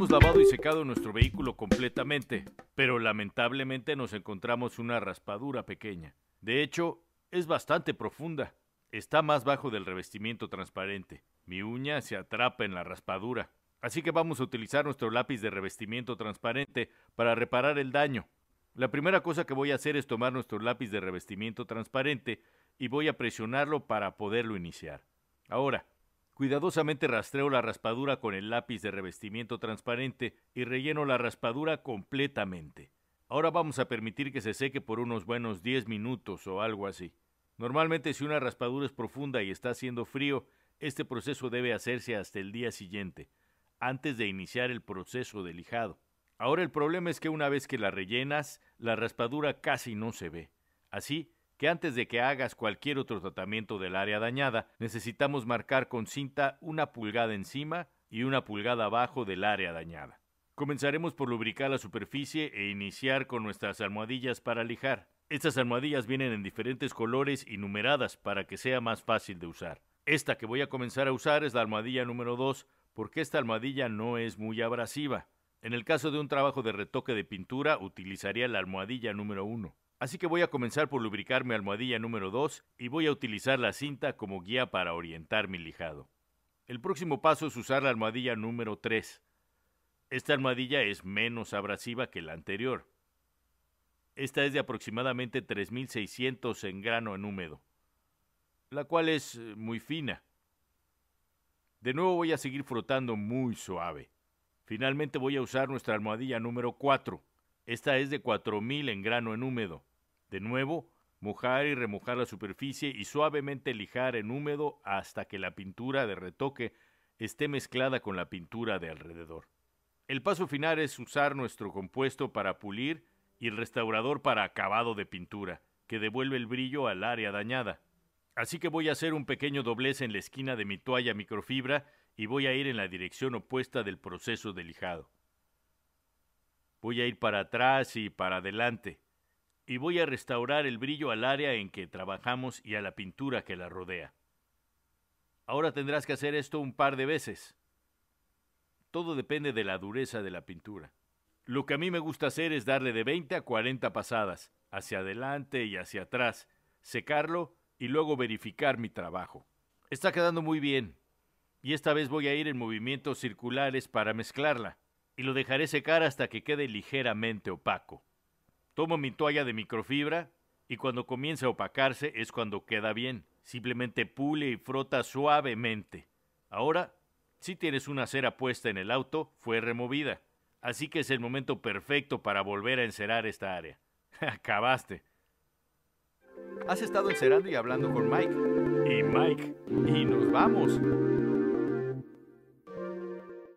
Hemos lavado y secado nuestro vehículo completamente, pero lamentablemente nos encontramos una raspadura pequeña. De hecho, es bastante profunda. Está más bajo del revestimiento transparente. Mi uña se atrapa en la raspadura. Así que vamos a utilizar nuestro lápiz de revestimiento transparente para reparar el daño. La primera cosa que voy a hacer es tomar nuestro lápiz de revestimiento transparente y voy a presionarlo para poderlo iniciar. Ahora, Cuidadosamente rastreo la raspadura con el lápiz de revestimiento transparente y relleno la raspadura completamente. Ahora vamos a permitir que se seque por unos buenos 10 minutos o algo así. Normalmente si una raspadura es profunda y está haciendo frío, este proceso debe hacerse hasta el día siguiente, antes de iniciar el proceso de lijado. Ahora el problema es que una vez que la rellenas, la raspadura casi no se ve. Así, que antes de que hagas cualquier otro tratamiento del área dañada, necesitamos marcar con cinta una pulgada encima y una pulgada abajo del área dañada. Comenzaremos por lubricar la superficie e iniciar con nuestras almohadillas para lijar. Estas almohadillas vienen en diferentes colores y numeradas para que sea más fácil de usar. Esta que voy a comenzar a usar es la almohadilla número 2 porque esta almohadilla no es muy abrasiva. En el caso de un trabajo de retoque de pintura utilizaría la almohadilla número 1. Así que voy a comenzar por lubricar mi almohadilla número 2 y voy a utilizar la cinta como guía para orientar mi lijado. El próximo paso es usar la almohadilla número 3. Esta almohadilla es menos abrasiva que la anterior. Esta es de aproximadamente 3600 en grano en húmedo, la cual es eh, muy fina. De nuevo voy a seguir frotando muy suave. Finalmente voy a usar nuestra almohadilla número 4. Esta es de 4000 en grano en húmedo, de nuevo, mojar y remojar la superficie y suavemente lijar en húmedo hasta que la pintura de retoque esté mezclada con la pintura de alrededor. El paso final es usar nuestro compuesto para pulir y restaurador para acabado de pintura, que devuelve el brillo al área dañada. Así que voy a hacer un pequeño doblez en la esquina de mi toalla microfibra y voy a ir en la dirección opuesta del proceso de lijado. Voy a ir para atrás y para adelante, y voy a restaurar el brillo al área en que trabajamos y a la pintura que la rodea. Ahora tendrás que hacer esto un par de veces. Todo depende de la dureza de la pintura. Lo que a mí me gusta hacer es darle de 20 a 40 pasadas, hacia adelante y hacia atrás, secarlo y luego verificar mi trabajo. Está quedando muy bien, y esta vez voy a ir en movimientos circulares para mezclarla, y lo dejaré secar hasta que quede ligeramente opaco. Tomo mi toalla de microfibra y cuando comienza a opacarse es cuando queda bien. Simplemente pule y frota suavemente. Ahora, si tienes una cera puesta en el auto, fue removida. Así que es el momento perfecto para volver a encerar esta área. Acabaste. Has estado encerando y hablando con Mike. Y Mike. Y nos vamos.